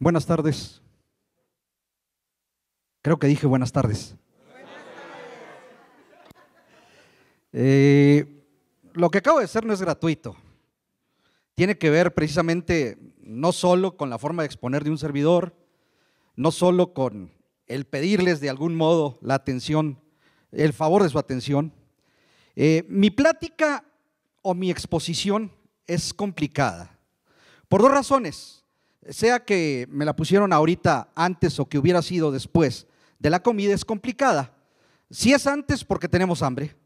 Buenas tardes. Creo que dije buenas tardes. Eh, lo que acabo de hacer no es gratuito. Tiene que ver precisamente no solo con la forma de exponer de un servidor, no solo con el pedirles de algún modo la atención, el favor de su atención. Eh, mi plática o mi exposición es complicada. Por dos razones sea que me la pusieron ahorita antes o que hubiera sido después de la comida, es complicada. Si es antes porque tenemos hambre,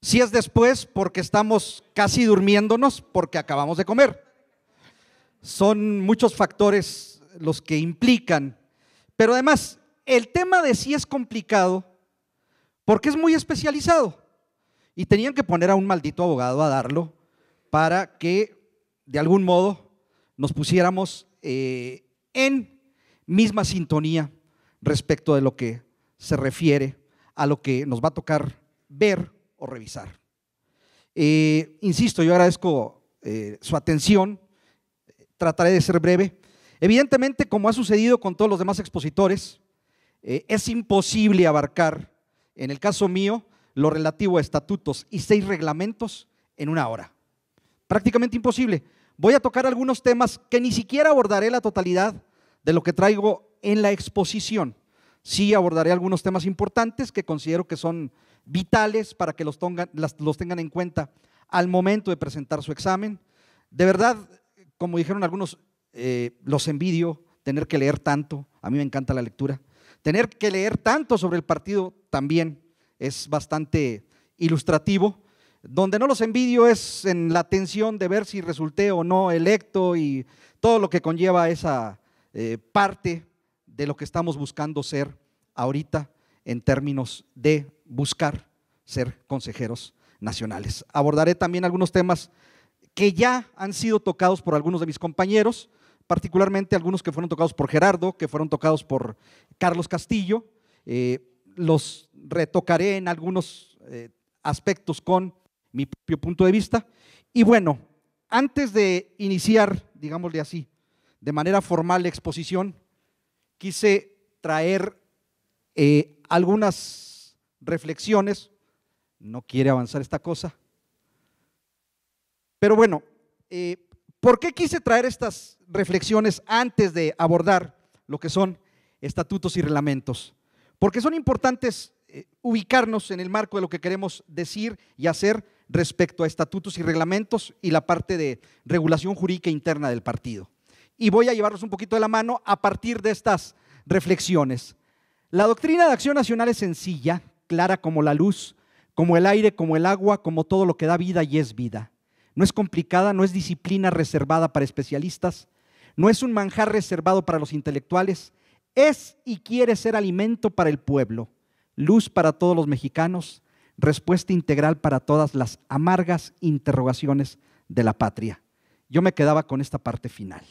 si es después porque estamos casi durmiéndonos porque acabamos de comer. Son muchos factores los que implican, pero además el tema de si es complicado porque es muy especializado y tenían que poner a un maldito abogado a darlo para que de algún modo nos pusiéramos eh, en misma sintonía respecto de lo que se refiere a lo que nos va a tocar ver o revisar. Eh, insisto, yo agradezco eh, su atención, trataré de ser breve. Evidentemente, como ha sucedido con todos los demás expositores, es imposible abarcar, en el caso mío, lo relativo a estatutos y seis reglamentos en una hora. Prácticamente imposible voy a tocar algunos temas que ni siquiera abordaré la totalidad de lo que traigo en la exposición. Sí abordaré algunos temas importantes que considero que son vitales para que los, los tengan en cuenta al momento de presentar su examen. De verdad, como dijeron algunos, eh, los envidio tener que leer tanto. A mí me encanta la lectura. Tener que leer tanto sobre el partido también es bastante ilustrativo. Donde no los envidio es en la tensión de ver si resulté o no electo y todo lo que conlleva esa eh, parte de lo que estamos buscando ser ahorita en términos de buscar ser consejeros nacionales. Abordaré también algunos temas que ya han sido tocados por algunos de mis compañeros, particularmente algunos que fueron tocados por Gerardo, que fueron tocados por Carlos Castillo. Eh, los retocaré en algunos eh, aspectos con mi propio punto de vista. Y bueno, antes de iniciar, digámosle así, de manera formal la exposición, quise traer eh, algunas reflexiones. No quiere avanzar esta cosa. Pero bueno, eh, ¿por qué quise traer estas reflexiones antes de abordar lo que son estatutos y reglamentos? Porque son importantes eh, ubicarnos en el marco de lo que queremos decir y hacer respecto a estatutos y reglamentos y la parte de regulación jurídica interna del partido. Y voy a llevarlos un poquito de la mano a partir de estas reflexiones. La doctrina de acción nacional es sencilla, clara como la luz, como el aire, como el agua, como todo lo que da vida y es vida. No es complicada, no es disciplina reservada para especialistas, no es un manjar reservado para los intelectuales, es y quiere ser alimento para el pueblo, luz para todos los mexicanos, respuesta integral para todas las amargas interrogaciones de la patria. Yo me quedaba con esta parte final,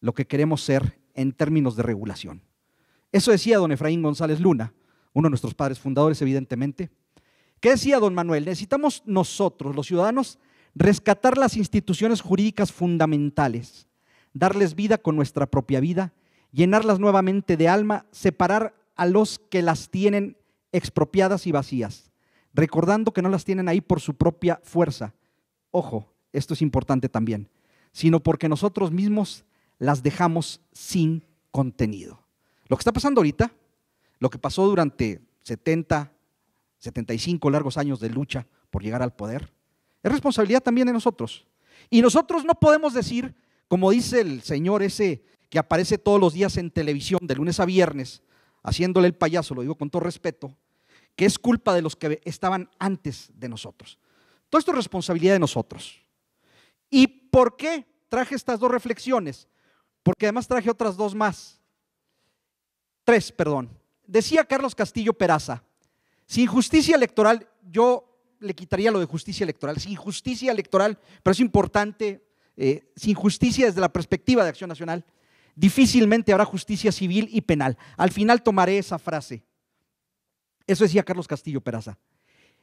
lo que queremos ser en términos de regulación. Eso decía don Efraín González Luna, uno de nuestros padres fundadores, evidentemente. ¿Qué decía don Manuel? Necesitamos nosotros, los ciudadanos, rescatar las instituciones jurídicas fundamentales, darles vida con nuestra propia vida, llenarlas nuevamente de alma, separar a los que las tienen expropiadas y vacías, recordando que no las tienen ahí por su propia fuerza. Ojo, esto es importante también, sino porque nosotros mismos las dejamos sin contenido. Lo que está pasando ahorita, lo que pasó durante 70, 75 largos años de lucha por llegar al poder, es responsabilidad también de nosotros. Y nosotros no podemos decir, como dice el señor ese que aparece todos los días en televisión de lunes a viernes, haciéndole el payaso, lo digo con todo respeto, que es culpa de los que estaban antes de nosotros. Todo esto es responsabilidad de nosotros. ¿Y por qué traje estas dos reflexiones? Porque además traje otras dos más. Tres, perdón. Decía Carlos Castillo Peraza, sin justicia electoral, yo le quitaría lo de justicia electoral, sin justicia electoral, pero es importante, eh, sin justicia desde la perspectiva de Acción Nacional, difícilmente habrá justicia civil y penal. Al final tomaré esa frase. Eso decía Carlos Castillo Peraza.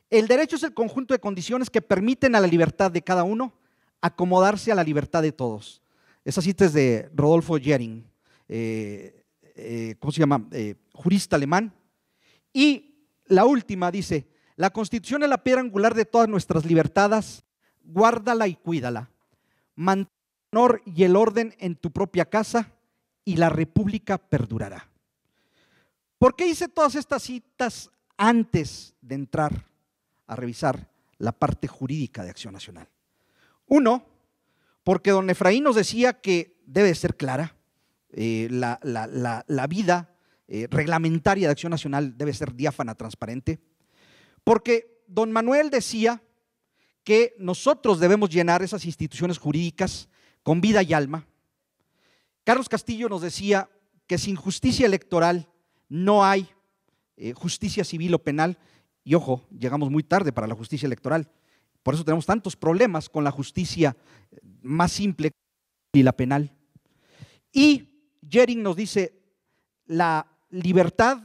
El derecho es el conjunto de condiciones que permiten a la libertad de cada uno acomodarse a la libertad de todos. Esa cita es de Rodolfo Jering, eh, eh, se llama? Eh, jurista alemán. Y la última dice, la constitución es la piedra angular de todas nuestras libertades, guárdala y cuídala. Mantén el honor y el orden en tu propia casa y la república perdurará. ¿Por qué hice todas estas citas antes de entrar a revisar la parte jurídica de Acción Nacional. Uno, porque don Efraín nos decía que debe ser clara eh, la, vida eh, reglamentaria de Acción Nacional debe ser diáfana, transparente, porque don Manuel decía que nosotros debemos llenar esas instituciones jurídicas con vida y alma. Carlos Castillo nos decía que sin justicia electoral no hay eh, justicia civil o penal. Y ojo, llegamos muy tarde para la justicia electoral. Por eso tenemos tantos problemas con la justicia eh, más simple y la penal. Y Jering nos dice, la libertad,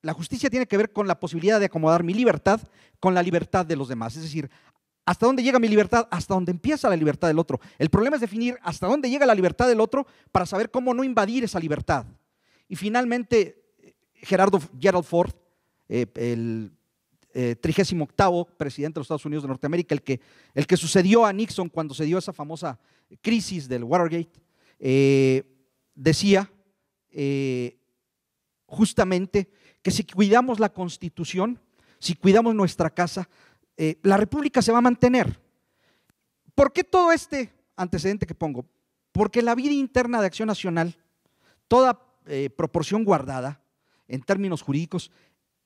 la justicia tiene que ver con la posibilidad de acomodar mi libertad con la libertad de los demás. Es decir, ¿hasta dónde llega mi libertad? Hasta dónde empieza la libertad del otro. El problema es definir hasta dónde llega la libertad del otro para saber cómo no invadir esa libertad. Y finalmente Gerardo Gerald Ford, eh, el eh, trigésimo octavo presidente de los Estados Unidos de Norteamérica, el que, el que sucedió a Nixon cuando se dio esa famosa crisis del Watergate, eh, decía justamente que si cuidamos la constitución, si cuidamos nuestra casa, la república se va a mantener. ¿Por qué todo este antecedente que pongo? Porque la vida interna de Acción Nacional, toda proporción guardada, en términos jurídicos,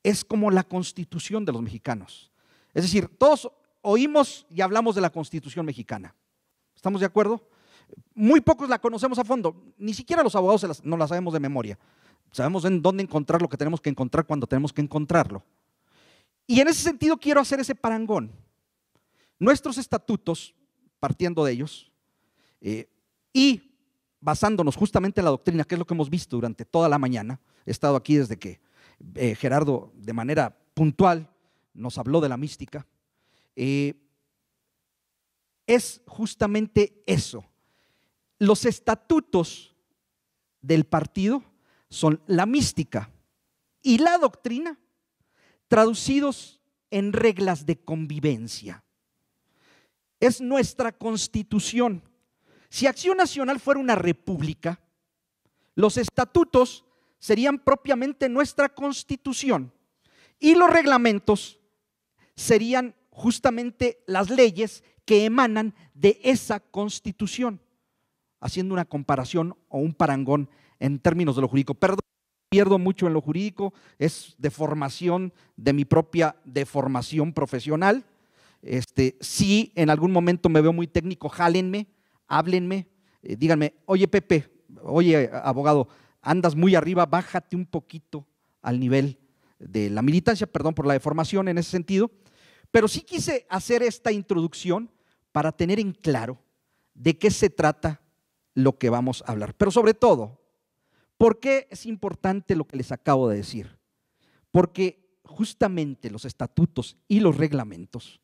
es como la constitución de los mexicanos. Es decir, todos oímos y hablamos de la constitución mexicana. ¿Estamos de acuerdo? Muy pocos la conocemos a fondo, ni siquiera los abogados no la sabemos de memoria. Sabemos en dónde encontrar lo que tenemos que encontrar cuando tenemos que encontrarlo. Y en ese sentido quiero hacer ese parangón. Nuestros estatutos, partiendo de ellos, eh, y basándonos justamente en la doctrina, que es lo que hemos visto durante toda la mañana. He estado aquí desde que eh, Gerardo, de manera puntual, nos habló de la mística. Eh, es justamente eso. Los estatutos del partido son la mística y la doctrina traducidos en reglas de convivencia. Es nuestra constitución si Acción Nacional fuera una república, los estatutos serían propiamente nuestra constitución y los reglamentos serían justamente las leyes que emanan de esa constitución, haciendo una comparación o un parangón en términos de lo jurídico. Perdón, pierdo mucho en lo jurídico, es de formación, de mi propia deformación profesional. Este, si en algún momento me veo muy técnico, jálenme, háblenme, eh, díganme, oye Pepe, oye abogado, andas muy arriba, bájate un poquito al nivel de la militancia, perdón por la deformación en ese sentido, pero sí quise hacer esta introducción para tener en claro de qué se trata lo que vamos a hablar. Pero sobre todo, ¿por qué es importante lo que les acabo de decir? Porque justamente los estatutos y los reglamentos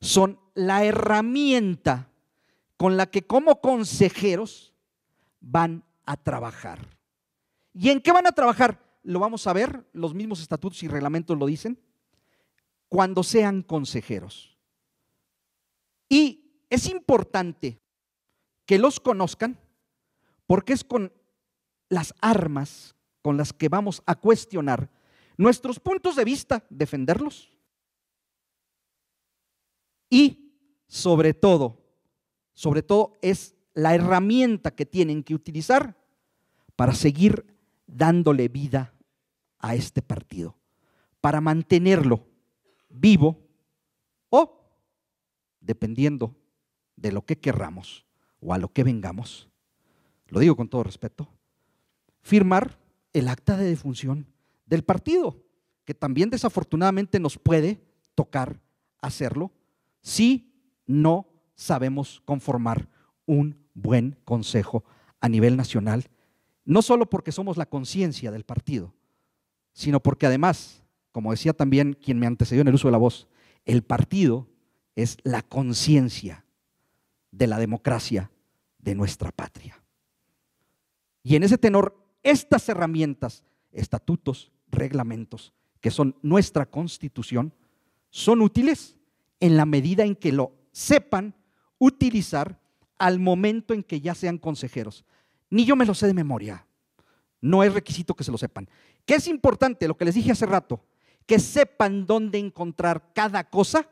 son la herramienta con la que como consejeros van a trabajar. ¿Y en qué van a trabajar? Lo vamos a ver, los mismos estatutos y reglamentos lo dicen, cuando sean consejeros. Y es importante que los conozcan porque es con las armas con las que vamos a cuestionar nuestros puntos de vista, defenderlos y sobre todo sobre todo es la herramienta que tienen que utilizar para seguir dándole vida a este partido, para mantenerlo vivo o, dependiendo de lo que querramos o a lo que vengamos, lo digo con todo respeto, firmar el acta de defunción del partido, que también desafortunadamente nos puede tocar hacerlo si no sabemos conformar un buen consejo a nivel nacional, no solo porque somos la conciencia del partido, sino porque además, como decía también quien me antecedió en el uso de la voz, el partido es la conciencia de la democracia de nuestra patria. Y en ese tenor, estas herramientas, estatutos, reglamentos, que son nuestra constitución, son útiles en la medida en que lo sepan utilizar al momento en que ya sean consejeros. Ni yo me lo sé de memoria. No es requisito que se lo sepan. Que es importante lo que les dije hace rato, que sepan dónde encontrar cada cosa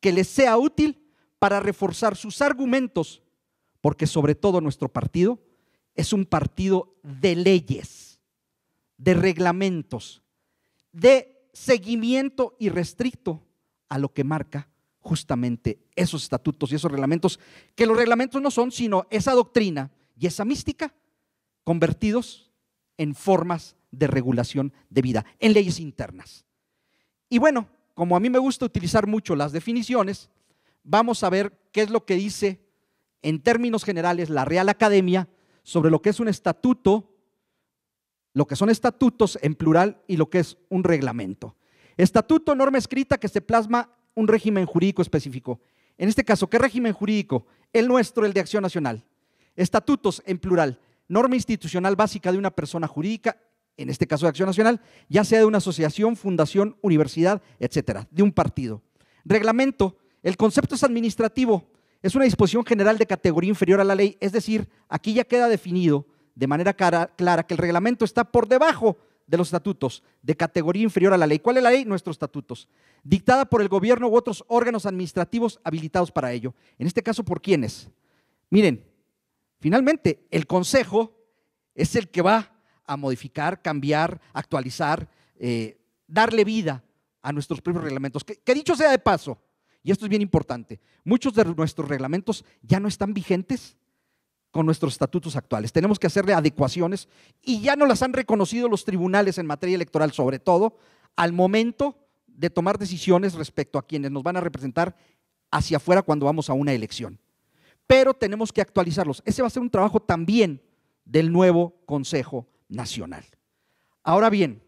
que les sea útil para reforzar sus argumentos, porque sobre todo nuestro partido es un partido de leyes, de reglamentos, de seguimiento irrestricto a lo que marca justamente esos estatutos y esos reglamentos, que los reglamentos no son sino esa doctrina y esa mística convertidos en formas de regulación de vida, en leyes internas. Y bueno, como a mí me gusta utilizar mucho las definiciones, vamos a ver qué es lo que dice en términos generales la Real Academia sobre lo que es un estatuto, lo que son estatutos en plural y lo que es un reglamento. Estatuto, norma escrita que se plasma un régimen jurídico específico. En este caso, ¿qué régimen jurídico? El nuestro, el de acción nacional. Estatutos, en plural, norma institucional básica de una persona jurídica, en este caso de acción nacional, ya sea de una asociación, fundación, universidad, etcétera, de un partido. Reglamento, el concepto es administrativo, es una disposición general de categoría inferior a la ley, es decir, aquí ya queda definido de manera clara que el reglamento está por debajo de los estatutos, de categoría inferior a la ley. ¿Cuál es la ley? Nuestros estatutos, dictada por el gobierno u otros órganos administrativos habilitados para ello. En este caso, ¿por quiénes? Miren, finalmente, el Consejo es el que va a modificar, cambiar, actualizar, eh, darle vida a nuestros propios reglamentos. Que, que dicho sea de paso, y esto es bien importante, muchos de nuestros reglamentos ya no están vigentes con nuestros estatutos actuales. Tenemos que hacerle adecuaciones y ya no las han reconocido los tribunales en materia electoral, sobre todo al momento de tomar decisiones respecto a quienes nos van a representar hacia afuera cuando vamos a una elección. Pero tenemos que actualizarlos. Ese va a ser un trabajo también del nuevo Consejo Nacional. Ahora bien,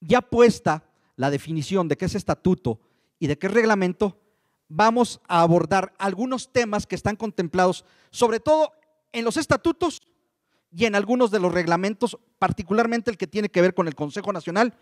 ya puesta la definición de qué es estatuto y de qué reglamento, vamos a abordar algunos temas que están contemplados, sobre todo en los estatutos y en algunos de los reglamentos, particularmente el que tiene que ver con el Consejo Nacional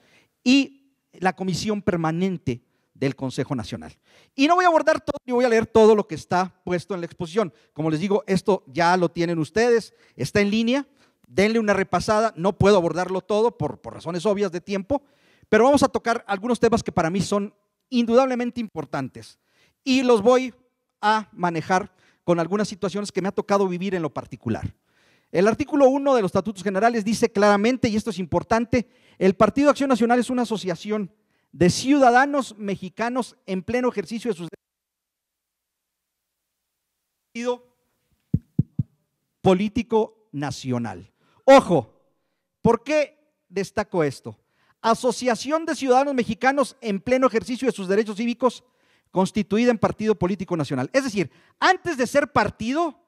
y la Comisión Permanente del Consejo Nacional. Y no voy a abordar todo, ni voy a leer todo lo que está puesto en la exposición. Como les digo, esto ya lo tienen ustedes, está en línea, denle una repasada, no puedo abordarlo todo por, por razones obvias de tiempo, pero vamos a tocar algunos temas que para mí son indudablemente importantes. Y los voy a manejar con algunas situaciones que me ha tocado vivir en lo particular. El artículo 1 de los Estatutos Generales dice claramente, y esto es importante, el Partido Acción Nacional es una asociación de ciudadanos mexicanos en pleno ejercicio de sus derechos político nacional. Ojo, ¿por qué destaco esto? Asociación de Ciudadanos Mexicanos en pleno ejercicio de sus derechos cívicos constituida en Partido Político Nacional. Es decir, antes de ser partido,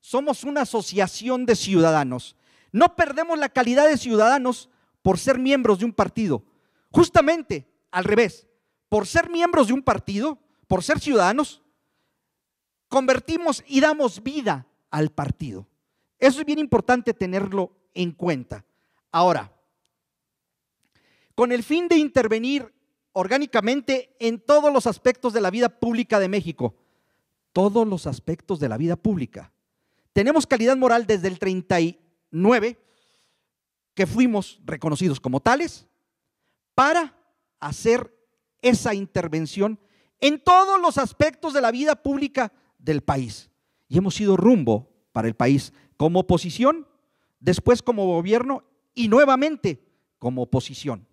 somos una asociación de ciudadanos. No perdemos la calidad de ciudadanos por ser miembros de un partido. Justamente al revés, por ser miembros de un partido, por ser ciudadanos, convertimos y damos vida al partido. Eso es bien importante tenerlo en cuenta. Ahora, con el fin de intervenir orgánicamente en todos los aspectos de la vida pública de México. Todos los aspectos de la vida pública. Tenemos calidad moral desde el 39, que fuimos reconocidos como tales, para hacer esa intervención en todos los aspectos de la vida pública del país. Y hemos sido rumbo para el país como oposición, después como gobierno y nuevamente como oposición.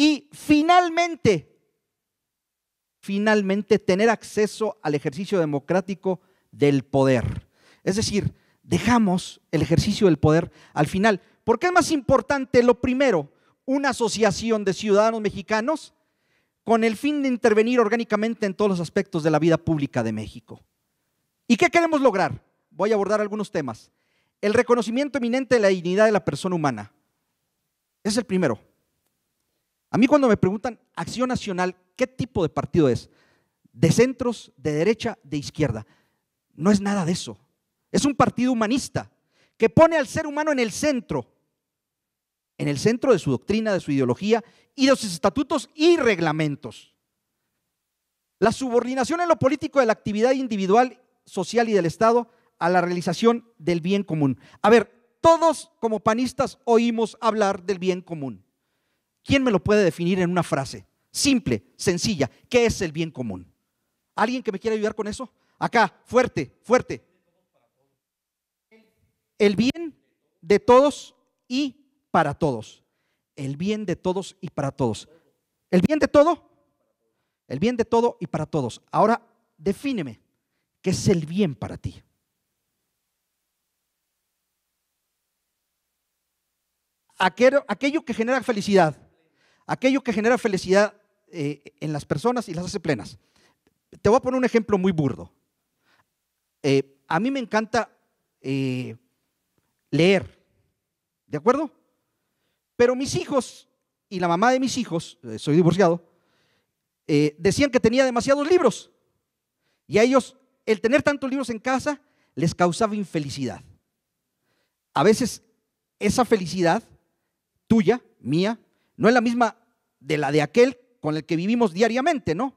Y finalmente, finalmente tener acceso al ejercicio democrático del poder. Es decir, dejamos el ejercicio del poder al final. ¿Por qué es más importante lo primero? Una asociación de ciudadanos mexicanos con el fin de intervenir orgánicamente en todos los aspectos de la vida pública de México. ¿Y qué queremos lograr? Voy a abordar algunos temas. El reconocimiento eminente de la dignidad de la persona humana. Es el primero. A mí cuando me preguntan Acción Nacional, ¿qué tipo de partido es? ¿De centros, de derecha, de izquierda? No es nada de eso. Es un partido humanista que pone al ser humano en el centro, en el centro de su doctrina, de su ideología y de sus estatutos y reglamentos. La subordinación en lo político de la actividad individual, social y del Estado a la realización del bien común. A ver, todos como panistas oímos hablar del bien común. ¿Quién me lo puede definir en una frase? Simple, sencilla. ¿Qué es el bien común? ¿Alguien que me quiera ayudar con eso? Acá, fuerte, fuerte. El bien de todos y para todos. El bien de todos y para todos. ¿El bien de todo? El bien de todo y para todos. Ahora, defíneme, ¿qué es el bien para ti? Aquello, aquello que genera felicidad aquello que genera felicidad eh, en las personas y las hace plenas. Te voy a poner un ejemplo muy burdo. Eh, a mí me encanta eh, leer, ¿de acuerdo? Pero mis hijos y la mamá de mis hijos, soy divorciado, decían que tenía demasiados libros. Y a ellos, el tener tantos libros en casa les causaba infelicidad. A veces esa felicidad tuya, mía, no es la misma de la de aquel con el que vivimos diariamente, ¿no?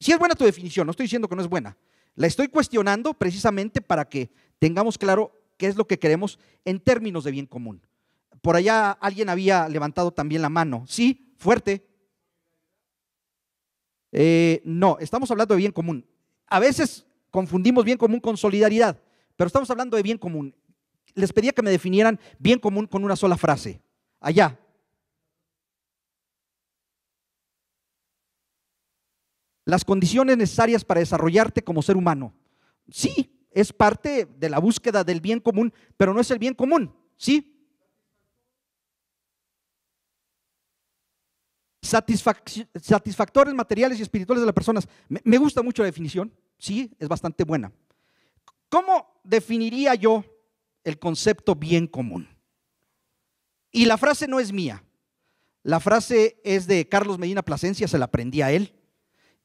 Si es buena tu definición, no estoy diciendo que no es buena. La estoy cuestionando precisamente para que tengamos claro qué es lo que queremos en términos de bien común. Por allá alguien había levantado también la mano. Sí, fuerte. Eh, no, estamos hablando de bien común. A veces confundimos bien común con solidaridad, pero estamos hablando de bien común. Les pedía que me definieran bien común con una sola frase. Allá, las condiciones necesarias para desarrollarte como ser humano. Sí, es parte de la búsqueda del bien común, pero no es el bien común, ¿sí? Satisfactores materiales y espirituales de las personas. Me gusta mucho la definición, sí, es bastante buena. ¿Cómo definiría yo el concepto bien común? Y la frase no es mía, la frase es de Carlos Medina Plasencia, se la aprendí a él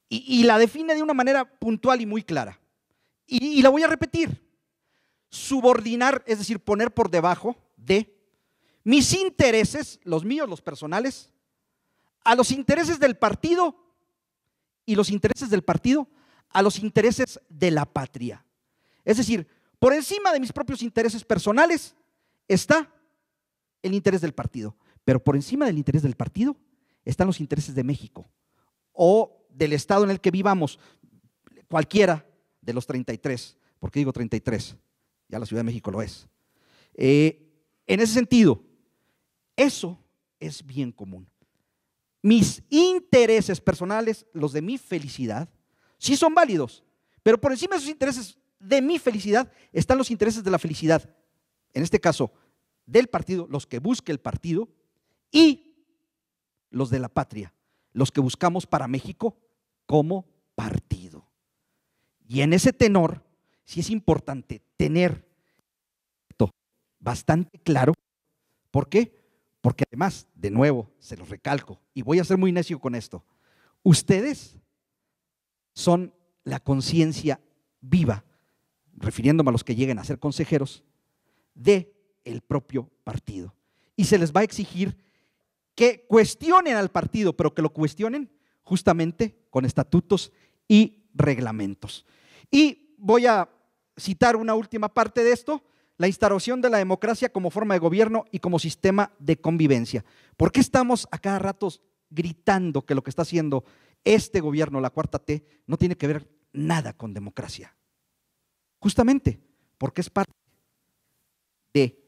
y, la define de una manera puntual y muy clara. Y, la voy a repetir. Subordinar, es decir, poner por debajo de mis intereses, los míos, los personales, a los intereses del partido y los intereses del partido a los intereses de la patria. Es decir, por encima de mis propios intereses personales está el interés del partido, pero por encima del interés del partido están los intereses de México o del estado en el que vivamos, cualquiera de los 33, porque digo 33, ya la Ciudad de México lo es. Eh, en ese sentido, eso es bien común. Mis intereses personales, los de mi felicidad, sí son válidos, pero por encima de esos intereses de mi felicidad están los intereses de la felicidad, en este caso del partido, los que busque el partido, y los de la patria, los que buscamos para México como partido. Y en ese tenor, sí es importante tener esto bastante claro. ¿Por qué? Porque además, de nuevo, se los recalco, y voy a ser muy necio con esto, ustedes son la conciencia viva, refiriéndome a los que lleguen a ser consejeros, de el propio partido. Y se les va a exigir que cuestionen al partido, pero que lo cuestionen justamente con estatutos y reglamentos. Y voy a citar una última parte de esto, la instauración de la democracia como forma de gobierno y como sistema de convivencia. ¿Por qué estamos a cada rato gritando que lo que está haciendo este gobierno, la cuarta T, no tiene que ver nada con democracia? Justamente porque es parte de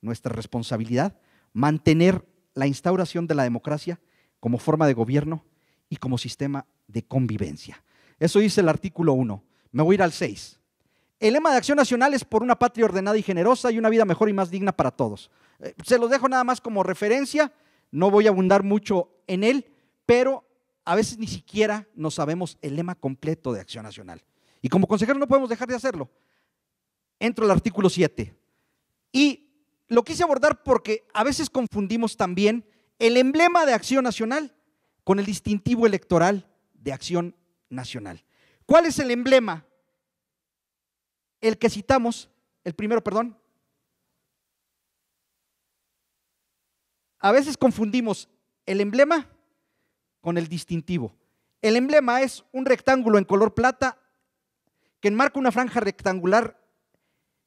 nuestra responsabilidad mantener la instauración de la democracia como forma de gobierno y como sistema de convivencia. Eso dice el artículo 1. Me voy a ir al 6. El lema de Acción Nacional es por una patria ordenada y generosa y una vida mejor y más digna para todos. Eh, se los dejo nada más como referencia, no voy a abundar mucho en él, pero a veces ni siquiera nos sabemos el lema completo de Acción Nacional. Y como consejero no podemos dejar de hacerlo. Entro al artículo 7. Y lo quise abordar porque a veces confundimos también el emblema de Acción Nacional con el distintivo electoral de Acción Nacional. ¿Cuál es el emblema? El que citamos, el primero, perdón. A veces confundimos el emblema con el distintivo. El emblema es un rectángulo en color plata que enmarca una franja rectangular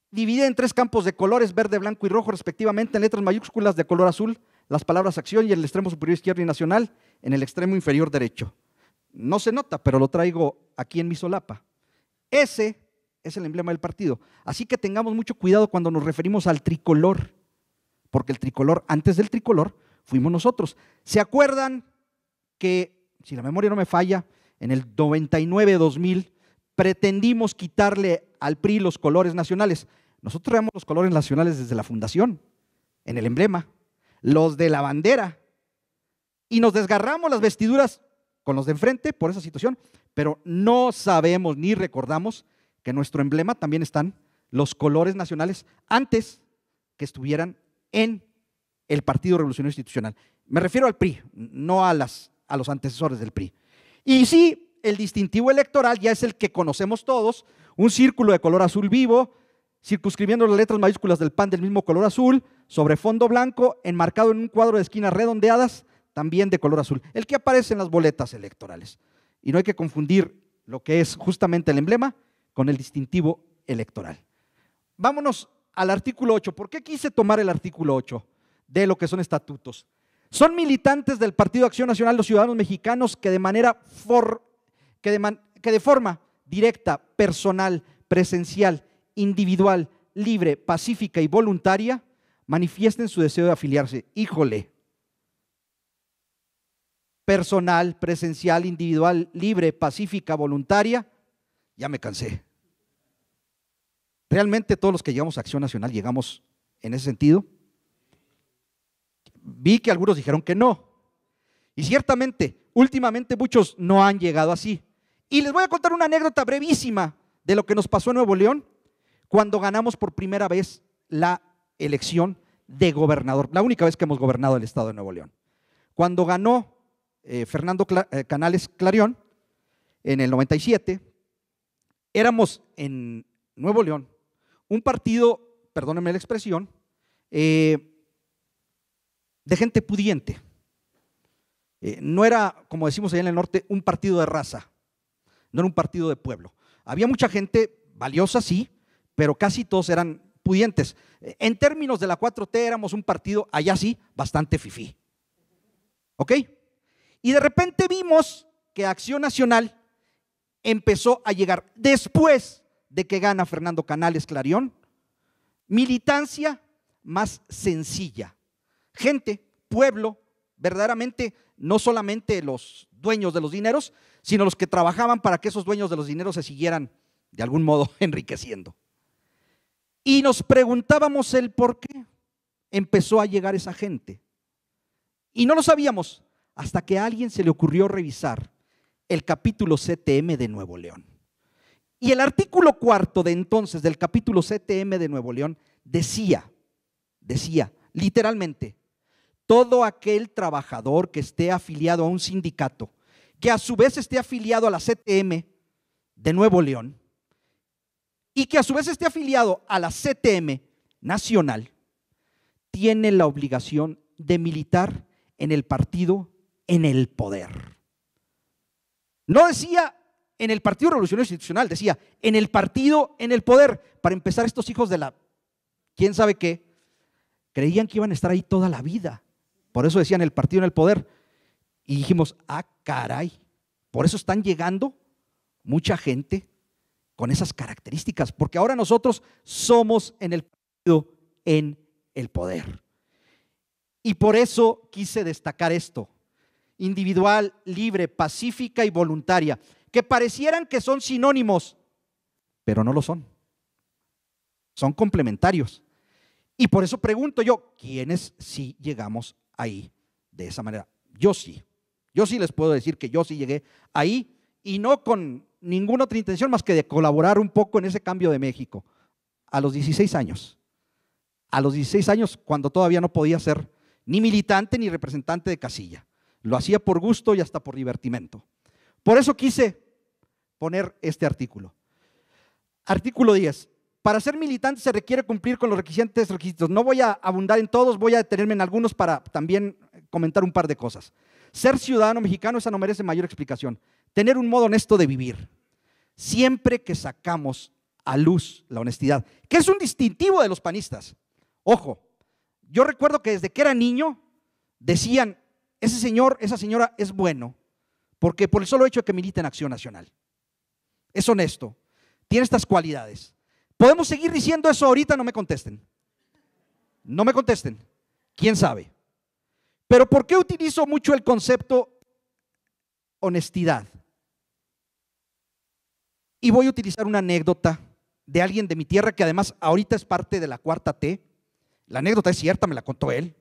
dividida en tres campos de colores, verde, blanco y rojo, respectivamente, en letras mayúsculas de color azul, las palabras acción y el extremo superior izquierdo y nacional en el extremo inferior derecho. No se nota, pero lo traigo aquí en mi solapa. Ese es el emblema del partido. Así que tengamos mucho cuidado cuando nos referimos al tricolor, porque el tricolor, antes del tricolor, fuimos nosotros. ¿Se acuerdan que, si la memoria no me falla, en el 99-2000 pretendimos quitarle al PRI los colores nacionales? Nosotros traemos los colores nacionales desde la fundación, en el emblema los de la bandera, y nos desgarramos las vestiduras con los de enfrente por esa situación, pero no sabemos ni recordamos que nuestro emblema también están los colores nacionales antes que estuvieran en el Partido Revolucionario Institucional. Me refiero al PRI, no a, las, a los antecesores del PRI. Y sí, el distintivo electoral ya es el que conocemos todos, un círculo de color azul vivo, circunscribiendo las letras mayúsculas del pan del mismo color azul, sobre fondo blanco, enmarcado en un cuadro de esquinas redondeadas, también de color azul, el que aparece en las boletas electorales. Y no hay que confundir lo que es justamente el emblema con el distintivo electoral. Vámonos al artículo 8. ¿Por qué quise tomar el artículo 8 de lo que son estatutos? Son militantes del Partido Acción Nacional los Ciudadanos Mexicanos que de manera que de, que de forma directa, personal, presencial, individual, libre, pacífica y voluntaria, manifiesten su deseo de afiliarse. Híjole. Personal, presencial, individual, libre, pacífica, voluntaria. Ya me cansé. Realmente todos los que llegamos a Acción Nacional llegamos en ese sentido. Vi que algunos dijeron que no. Y ciertamente, últimamente muchos no han llegado así. Y les voy a contar una anécdota brevísima de lo que nos pasó en Nuevo León cuando ganamos por primera vez la elección de gobernador, la única vez que hemos gobernado el estado de Nuevo León. Cuando ganó eh, Fernando eh, Canales Clarión en el 97, éramos en Nuevo León un partido, perdónenme la expresión, eh, de gente pudiente. no era, como decimos allá en el norte, un partido de raza, no era un partido de pueblo. Había mucha gente valiosa, sí, pero casi todos eran pudientes. En términos de la 4T éramos un partido, allá sí, bastante fifí. ¿Ok? Y de repente vimos que Acción Nacional empezó a llegar después de que gana Fernando Canales Clarión, militancia más sencilla. Gente, pueblo, verdaderamente no solamente los dueños de los dineros, sino los que trabajaban para que esos dueños de los dineros se siguieran de algún modo enriqueciendo. Y nos preguntábamos el por qué empezó a llegar esa gente. Y no lo sabíamos hasta que a alguien se le ocurrió revisar el capítulo CTM de Nuevo León. Y el artículo cuarto de entonces del capítulo CTM de Nuevo León decía, decía literalmente, todo aquel trabajador que esté afiliado a un sindicato, que a su vez esté afiliado a la CTM de Nuevo León, y que a su vez esté afiliado a la CTM nacional, tiene la obligación de militar en el partido en el poder. No decía en el Partido Revolucionario Institucional, decía en el partido en el poder. Para empezar, estos hijos de la quién sabe qué, creían que iban a estar ahí toda la vida. Por eso decían el partido en el poder. Y dijimos, ah, caray, por eso están llegando mucha gente con esas características, porque ahora nosotros somos en el en el poder. Y por eso quise destacar esto, individual, libre, pacífica y voluntaria, que parecieran que son sinónimos, pero no lo son. Son complementarios. Y por eso pregunto yo, ¿quiénes sí llegamos ahí de esa manera? Yo sí. Yo sí les puedo decir que yo sí llegué ahí y no con ninguna otra intención más que de colaborar un poco en ese cambio de México. A los 16 años. A los 16 años, cuando todavía no podía ser ni militante ni representante de casilla. Lo hacía por gusto y hasta por divertimento. Por eso quise poner este artículo. Artículo 10. Para ser militante se requiere cumplir con los requisitos. requisitos. No voy a abundar en todos, voy a detenerme en algunos para también comentar un par de cosas. Ser ciudadano mexicano, esa no merece mayor explicación tener un modo honesto de vivir. Siempre que sacamos a luz la honestidad, que es un distintivo de los panistas. Ojo, yo recuerdo que desde que era niño decían, ese señor, esa señora es bueno, porque por el solo hecho de que milita en Acción Nacional. Es honesto, tiene estas cualidades. Podemos seguir diciendo eso ahorita, no me contesten. No me contesten. ¿Quién sabe? Pero ¿por qué utilizo mucho el concepto honestidad? Y voy a utilizar una anécdota de alguien de mi tierra que además ahorita es parte de la cuarta T. La anécdota es cierta, me la contó él,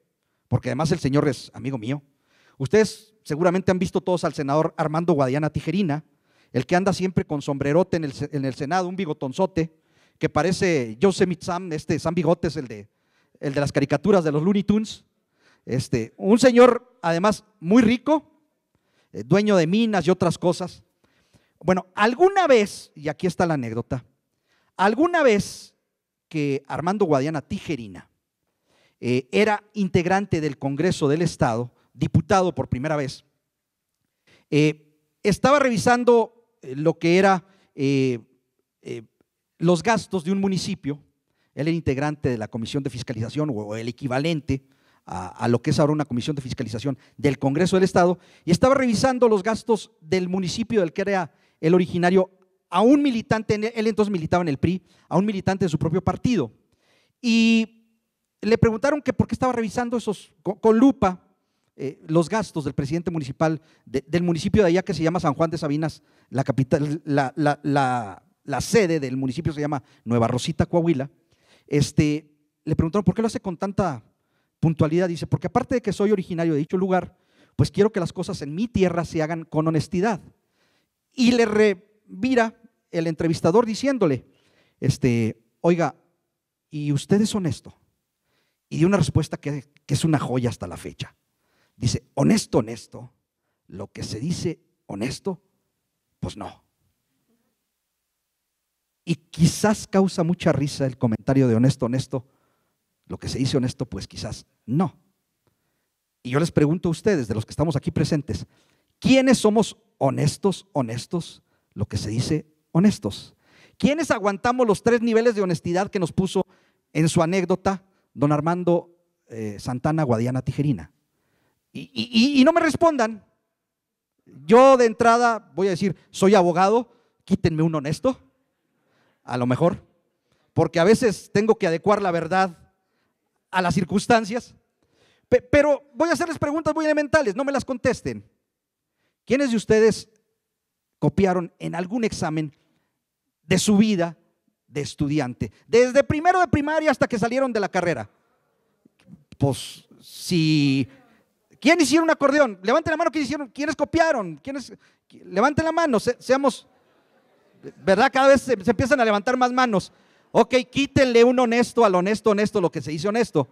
porque además el señor es amigo mío. Ustedes seguramente han visto todos al senador Armando Guadiana Tijerina, el que anda siempre con sombrerote en el, Senado, un bigotonzote, que parece Jose Mitzam, este Sam Bigotes, el de, el de las caricaturas de los Looney Tunes. Este, un señor, además, muy rico, eh, dueño de minas y otras cosas. Bueno, alguna vez, y aquí está la anécdota, alguna vez que Armando Guadiana Tijerina eh, era integrante del Congreso del Estado, diputado por primera vez, eh, estaba revisando eh, lo que eran los gastos de un municipio, él era integrante de la Comisión de Fiscalización o el equivalente a, a, lo que es ahora una Comisión de Fiscalización del Congreso del Estado, y estaba revisando los gastos del municipio del que era el originario a un militante, él entonces militaba en el PRI, a un militante de su propio partido. Y le preguntaron que por qué estaba revisando esos con, lupa eh, los gastos del presidente municipal del municipio de allá que se llama San Juan de Sabinas, la sede del municipio se llama Nueva Rosita, Coahuila. Este, le preguntaron por qué lo hace con tanta puntualidad. Dice, porque aparte de que soy originario de dicho lugar, pues quiero que las cosas en mi tierra se hagan con honestidad y le revira el entrevistador diciéndole, este, oiga, ¿y usted es honesto? Y dio una respuesta que, que es una joya hasta la fecha. Dice, honesto, honesto, lo que se dice honesto, pues no. Y quizás causa mucha risa el comentario de honesto, honesto, lo que se dice honesto, pues quizás no. Y yo les pregunto a ustedes, de los que estamos aquí presentes, ¿quiénes somos honestos, honestos, lo que se dice honestos. ¿Quiénes aguantamos los tres niveles de honestidad que nos puso en su anécdota don Armando eh, Santana Guadiana Tijerina? Y, y no me respondan. Yo de entrada voy a decir, soy abogado, quítenme un honesto, a lo mejor, porque a veces tengo que adecuar la verdad a las circunstancias. Pero voy a hacerles preguntas muy elementales, no me las contesten. ¿Quiénes de ustedes copiaron en algún examen de su vida de estudiante? Desde primero de primaria hasta que salieron de la carrera. Pues si... ¿Quién hicieron un acordeón? Levanten la mano ¿quién hicieron, quiénes copiaron, quiénes... Levanten la mano, seamos... ¿Verdad? Cada vez se, empiezan a levantar más manos. Ok, quítenle un honesto al honesto, honesto, lo que se dice honesto.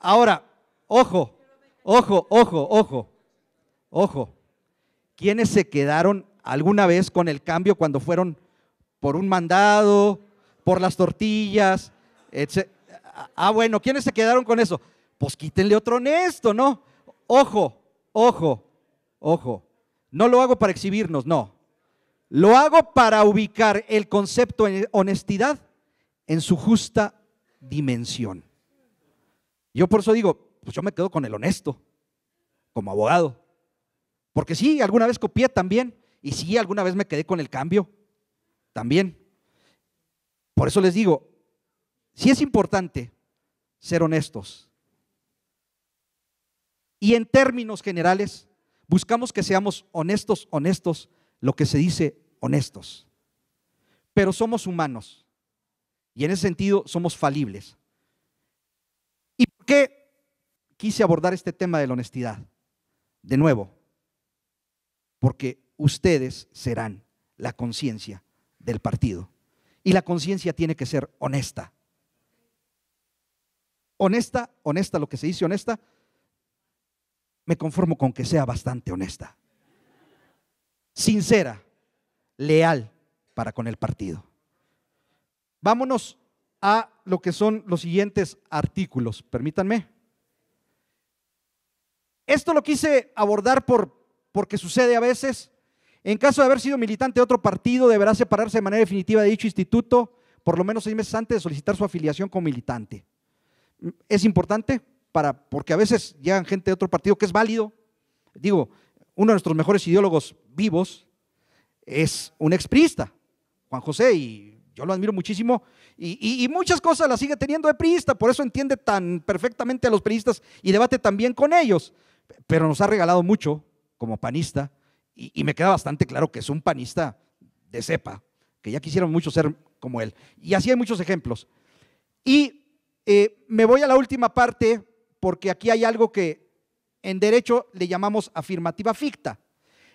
Ahora, ojo, ojo, ojo, ojo, ojo. ¿Quiénes se quedaron alguna vez con el cambio cuando fueron por un mandado, por las tortillas, ah, ah, bueno, ¿quiénes se quedaron con eso? Pues quítenle otro honesto, ¿no? Ojo, ojo, ojo. No lo hago para exhibirnos, no. Lo hago para ubicar el concepto de honestidad en su justa dimensión. Yo por eso digo, pues yo me quedo con el honesto, como abogado. Porque sí, alguna vez copié también. Y sí, alguna vez me quedé con el cambio también. Por eso les digo, sí es importante ser honestos. Y en términos generales, buscamos que seamos honestos, honestos, lo que se dice honestos. Pero somos humanos. Y en ese sentido somos falibles. ¿Y por qué quise abordar este tema de la honestidad? De nuevo, porque ustedes serán la conciencia del partido. Y la conciencia tiene que ser honesta. Honesta, honesta, lo que se dice honesta, me conformo con que sea bastante honesta. Sincera, leal para con el partido. Vámonos a lo que son los siguientes artículos, permítanme. Esto lo quise abordar por porque sucede a veces. En caso de haber sido militante de otro partido, deberá separarse de manera definitiva de dicho instituto por lo menos seis meses antes de solicitar su afiliación como militante. Mm, es importante para, porque a veces llegan gente de otro partido que es válido. Digo, uno de nuestros mejores ideólogos vivos es un exprista, Juan José, y yo lo admiro muchísimo. Y, y muchas cosas las sigue teniendo de priista, por eso entiende tan perfectamente a los priistas y debate también con ellos. Pero nos ha regalado mucho como panista, y, me queda bastante claro que es un panista de cepa, que ya quisieron mucho ser como él. Y así hay muchos ejemplos. Y eh, me voy a la última parte porque aquí hay algo que en derecho le llamamos afirmativa ficta.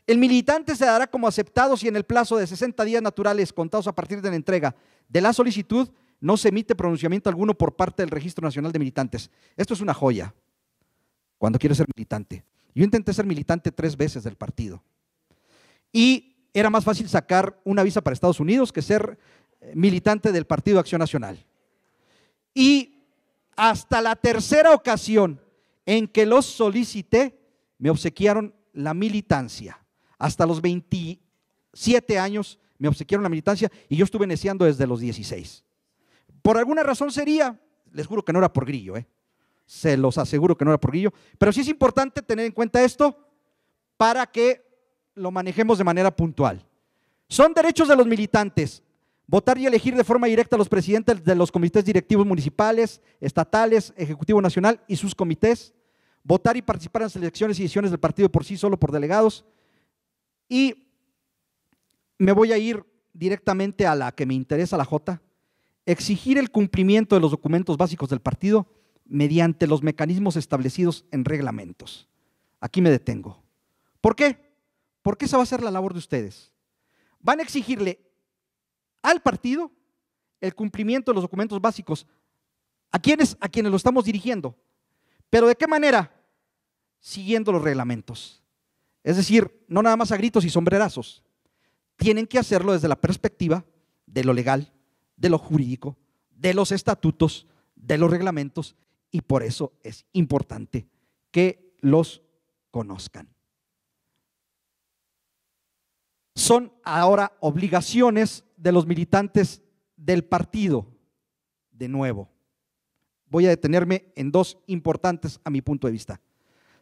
El militante se dará como aceptado si en el plazo de 60 días naturales contados a partir de la entrega de la solicitud no se emite pronunciamiento alguno por parte del Registro Nacional de Militantes. Esto es una joya cuando quieres ser militante. Yo intenté ser militante tres veces del partido. Y era más fácil sacar una visa para Estados Unidos que ser eh, militante del Partido Acción Nacional. Y hasta la tercera ocasión en que los solicité, me obsequiaron la militancia. Hasta los 27 años me obsequiaron la militancia y yo estuve neciando desde los 16. Por alguna razón sería, les juro que no era por grillo, ¿eh? Se los aseguro que no era por guillo. Pero sí es importante tener en cuenta esto para que lo manejemos de manera puntual. Son derechos de los militantes votar y elegir de forma directa a los presidentes de los comités directivos municipales, estatales, Ejecutivo Nacional y sus comités, votar y participar en las elecciones y decisiones del partido por sí solo por delegados. Y me voy a ir directamente a la que me interesa, la J, exigir el cumplimiento de los documentos básicos del partido mediante los mecanismos establecidos en reglamentos. Aquí me detengo. ¿Por qué? Porque esa va a ser la labor de ustedes. Van a exigirle al partido el cumplimiento de los documentos básicos. ¿A quienes A quienes lo estamos dirigiendo. Pero ¿de qué manera? Siguiendo los reglamentos. Es decir, no nada más a gritos y sombrerazos. Tienen que hacerlo desde la perspectiva de lo legal, de lo jurídico, de los estatutos, de los reglamentos y por eso es importante que los conozcan. Son ahora obligaciones de los militantes del partido, de nuevo. Voy a detenerme en dos importantes a mi punto de vista.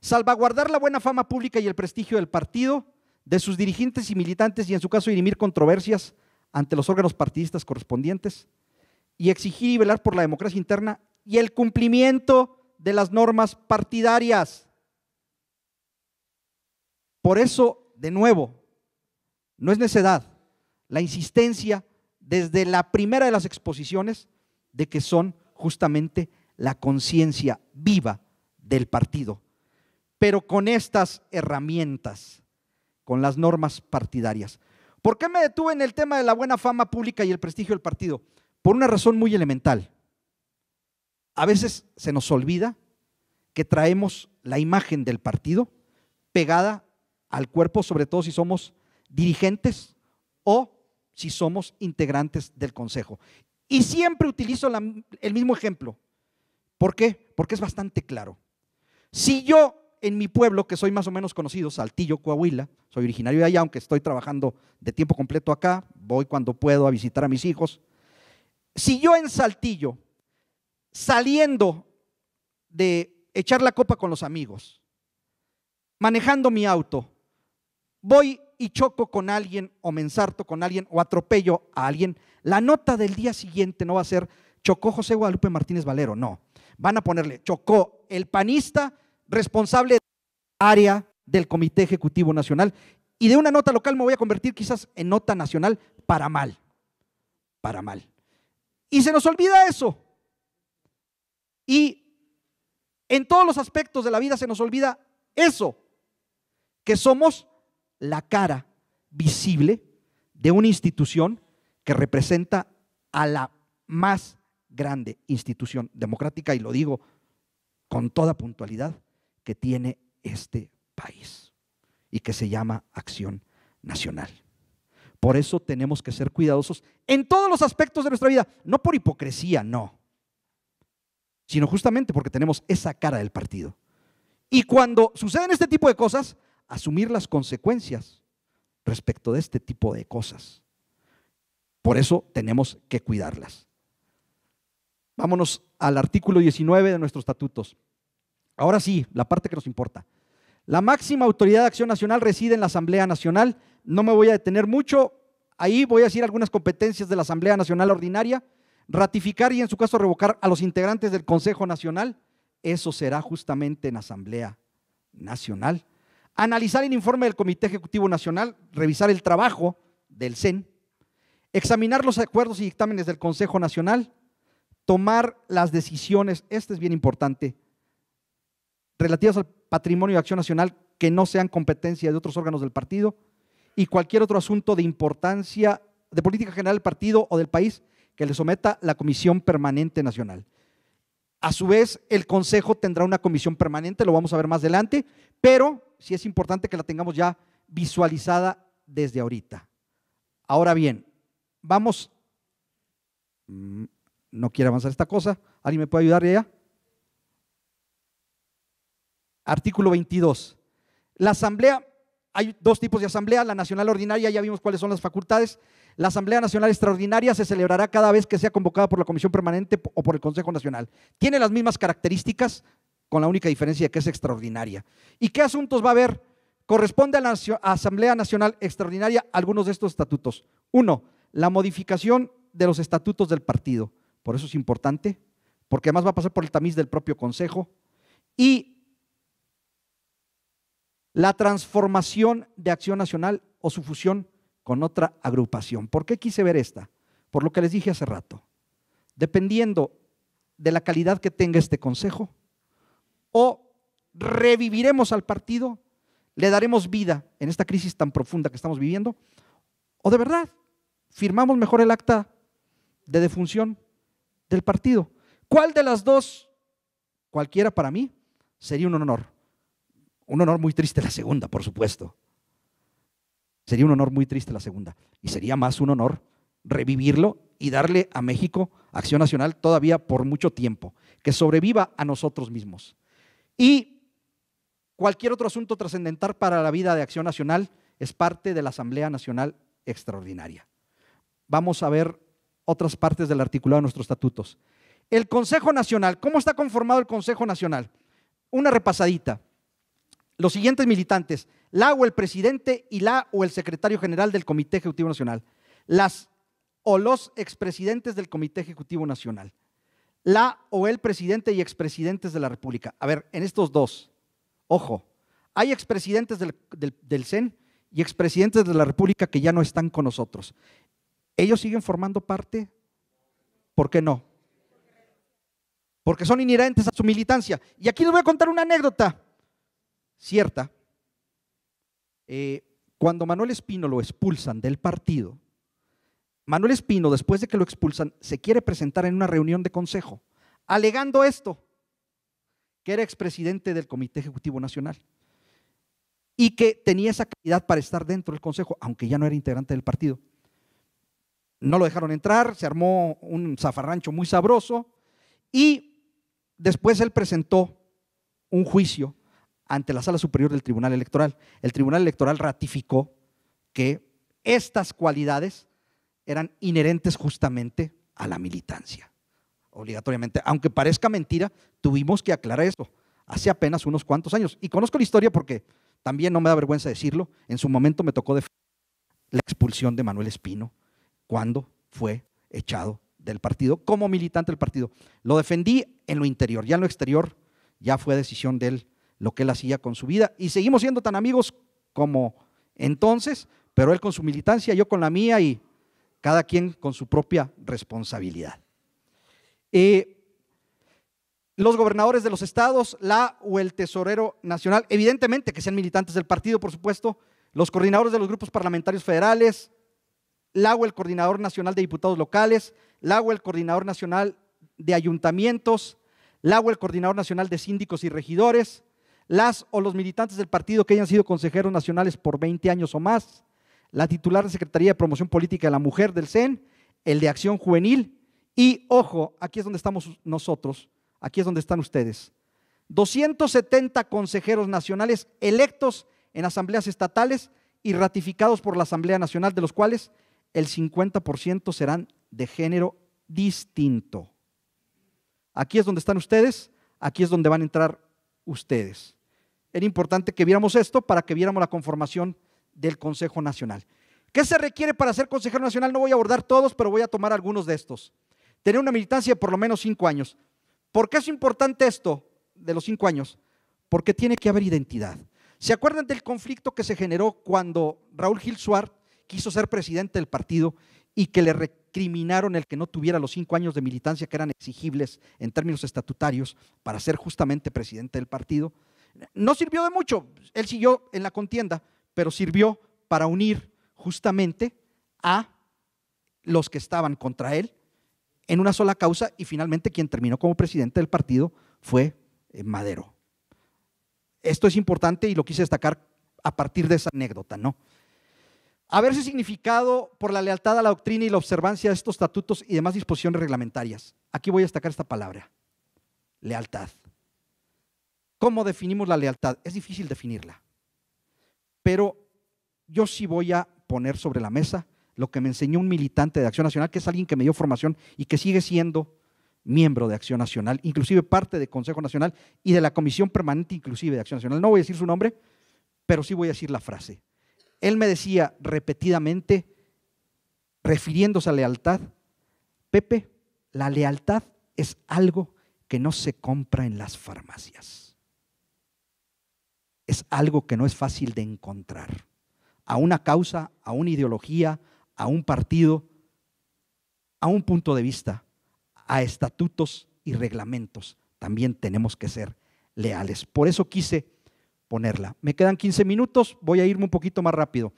Salvaguardar la buena fama pública y el prestigio del partido, de sus dirigentes y militantes y en su caso dirimir controversias ante los órganos partidistas correspondientes y exigir y velar por la democracia interna y el cumplimiento de las normas partidarias. Por eso, de nuevo, no es necedad la insistencia desde la primera de las exposiciones de que son justamente la conciencia viva del partido, pero con estas herramientas, con las normas partidarias. ¿Por qué me detuve en el tema de la buena fama pública y el prestigio del partido? Por una razón muy elemental. A veces se nos olvida que traemos la imagen del partido pegada al cuerpo, sobre todo si somos dirigentes o si somos integrantes del Consejo. Y siempre utilizo el mismo ejemplo. ¿Por qué? Porque es bastante claro. Si yo en mi pueblo, que soy más o menos conocido, Saltillo, Coahuila, soy originario de allá, aunque estoy trabajando de tiempo completo acá, voy cuando puedo a visitar a mis hijos. Si yo en Saltillo saliendo de echar la copa con los amigos, manejando mi auto, voy y choco con alguien o me ensarto con alguien o atropello a alguien, la nota del día siguiente no va a ser chocó José Guadalupe Martínez Valero, no. Van a ponerle chocó el panista responsable de área del Comité Ejecutivo Nacional y de una nota local me voy a convertir quizás en nota nacional para mal, para mal. Y se nos olvida eso. Y en todos los aspectos de la vida se nos olvida eso, que somos la cara visible de una institución que representa a la más grande institución democrática, y lo digo con toda puntualidad, que tiene este país y que se llama Acción Nacional. Por eso tenemos que ser cuidadosos en todos los aspectos de nuestra vida, no por hipocresía, no, sino justamente porque tenemos esa cara del partido. Y cuando suceden este tipo de cosas, asumir las consecuencias respecto de este tipo de cosas. Por eso tenemos que cuidarlas. Vámonos al artículo 19 de nuestros estatutos. Ahora sí, la parte que nos importa. La máxima autoridad de acción nacional reside en la Asamblea Nacional. No me voy a detener mucho. Ahí voy a decir algunas competencias de la Asamblea Nacional Ordinaria ratificar y en su caso revocar a los integrantes del Consejo Nacional, eso será justamente en Asamblea Nacional. Analizar el informe del Comité Ejecutivo Nacional, revisar el trabajo del CEN, examinar los acuerdos y dictámenes del Consejo Nacional, tomar las decisiones, este es bien importante, relativas al patrimonio de acción nacional que no sean competencia de otros órganos del partido y cualquier otro asunto de importancia de política general del partido o del país que le someta la Comisión Permanente Nacional. A su vez, el Consejo tendrá una comisión permanente, lo vamos a ver más adelante, pero sí es importante que la tengamos ya visualizada desde ahorita. Ahora bien, vamos. Mm, no quiere avanzar esta cosa. ¿Alguien me puede ayudar ya? Artículo 22. La Asamblea hay dos tipos de asamblea, la nacional ordinaria, ya vimos cuáles son las facultades. La Asamblea Nacional Extraordinaria se celebrará cada vez que sea convocada por la Comisión Permanente o por el Consejo Nacional. Tiene las mismas características, con la única diferencia de que es extraordinaria. ¿Y qué asuntos va a haber? Corresponde a la Asamblea Nacional Extraordinaria algunos de estos estatutos. Uno, la modificación de los estatutos del partido. Por eso es importante, porque además va a pasar por el tamiz del propio Consejo. Y la transformación de Acción Nacional o su fusión con otra agrupación. ¿Por qué quise ver esta? Por lo que les dije hace rato. Dependiendo de la calidad que tenga este consejo, o reviviremos al partido, le daremos vida en esta crisis tan profunda que estamos viviendo, o de verdad firmamos mejor el acta de defunción del partido. ¿Cuál de las dos, cualquiera para mí, sería un honor? Un honor muy triste la segunda, por supuesto. Sería un honor muy triste la segunda. Y sería más un honor revivirlo y darle a México Acción Nacional todavía por mucho tiempo, que sobreviva a nosotros mismos. Y cualquier otro asunto trascendental para la vida de Acción Nacional es parte de la Asamblea Nacional Extraordinaria. Vamos a ver otras partes del articulado de nuestros estatutos. El Consejo Nacional, ¿cómo está conformado el Consejo Nacional? Una repasadita los siguientes militantes, la o el presidente y la o el secretario general del Comité Ejecutivo Nacional, las o los expresidentes del Comité Ejecutivo Nacional, la o el presidente y expresidentes de la República. A ver, en estos dos, ojo, hay expresidentes del, del, CEN y expresidentes de la República que ya no están con nosotros. ¿Ellos siguen formando parte? ¿Por qué no? Porque son inherentes a su militancia. Y aquí les voy a contar una anécdota cierta, eh, cuando Manuel Espino lo expulsan del partido, Manuel Espino, después de que lo expulsan, se quiere presentar en una reunión de consejo, alegando esto, que era expresidente del Comité Ejecutivo Nacional y que tenía esa calidad para estar dentro del consejo, aunque ya no era integrante del partido. No lo dejaron entrar, se armó un zafarrancho muy sabroso y después él presentó un juicio ante la Sala Superior del Tribunal Electoral. El Tribunal Electoral ratificó que estas cualidades eran inherentes justamente a la militancia, obligatoriamente. Aunque parezca mentira, tuvimos que aclarar esto hace apenas unos cuantos años. Y conozco la historia porque también no me da vergüenza decirlo, en su momento me tocó defender la expulsión de Manuel Espino cuando fue echado del partido como militante del partido. Lo defendí en lo interior, ya en lo exterior ya fue decisión del lo que él hacía con su vida. Y seguimos siendo tan amigos como entonces, pero él con su militancia, yo con la mía y cada quien con su propia responsabilidad. Eh, los gobernadores de los estados, la o el tesorero nacional, evidentemente que sean militantes del partido, por supuesto, los coordinadores de los grupos parlamentarios federales, la o el coordinador nacional de diputados locales, la o el coordinador nacional de ayuntamientos, la o el coordinador nacional de síndicos y regidores, las o los militantes del partido que hayan sido consejeros nacionales por 20 años o más, la titular de Secretaría de Promoción Política de la Mujer del CEN, el de Acción Juvenil y, ojo, aquí es donde estamos nosotros, aquí es donde están ustedes, 270 consejeros nacionales electos en asambleas estatales y ratificados por la Asamblea Nacional, de los cuales el 50% serán de género distinto. Aquí es donde están ustedes, aquí es donde van a entrar ustedes. Era importante que viéramos esto para que viéramos la conformación del Consejo Nacional. ¿Qué se requiere para ser consejero nacional? No voy a abordar todos, pero voy a tomar algunos de estos. Tener una militancia de por lo menos cinco años. ¿Por qué es importante esto de los cinco años? Porque tiene que haber identidad. ¿Se acuerdan del conflicto que se generó cuando Raúl Gil Suárez quiso ser presidente del partido y que le, recriminaron el que no tuviera los cinco años de militancia que eran exigibles en términos estatutarios para ser justamente presidente del partido. No sirvió de mucho, él siguió en la contienda, pero sirvió para unir justamente a los que estaban contra él en una sola causa y finalmente quien terminó como presidente del partido fue eh, Madero. Esto es importante y lo quise destacar a partir de esa anécdota, ¿no? haberse significado por la lealtad a la doctrina y la observancia de estos estatutos y demás disposiciones reglamentarias. Aquí voy a destacar esta palabra, lealtad. ¿Cómo definimos la lealtad? Es difícil definirla, pero yo sí voy a poner sobre la mesa lo que me enseñó un militante de Acción Nacional, que es alguien que me dio formación y que sigue siendo miembro de Acción Nacional, inclusive parte del Consejo Nacional y de la Comisión Permanente inclusive de Acción Nacional. No voy a decir su nombre, pero sí voy a decir la frase. Él me decía repetidamente, refiriéndose a lealtad, Pepe, la lealtad es algo que no se compra en las farmacias. Es algo que no es fácil de encontrar. A una causa, a una ideología, a un partido, a un punto de vista, a estatutos y reglamentos. También tenemos que ser leales. Por eso quise ponerla. Me quedan 15 minutos, voy a irme un poquito más rápido.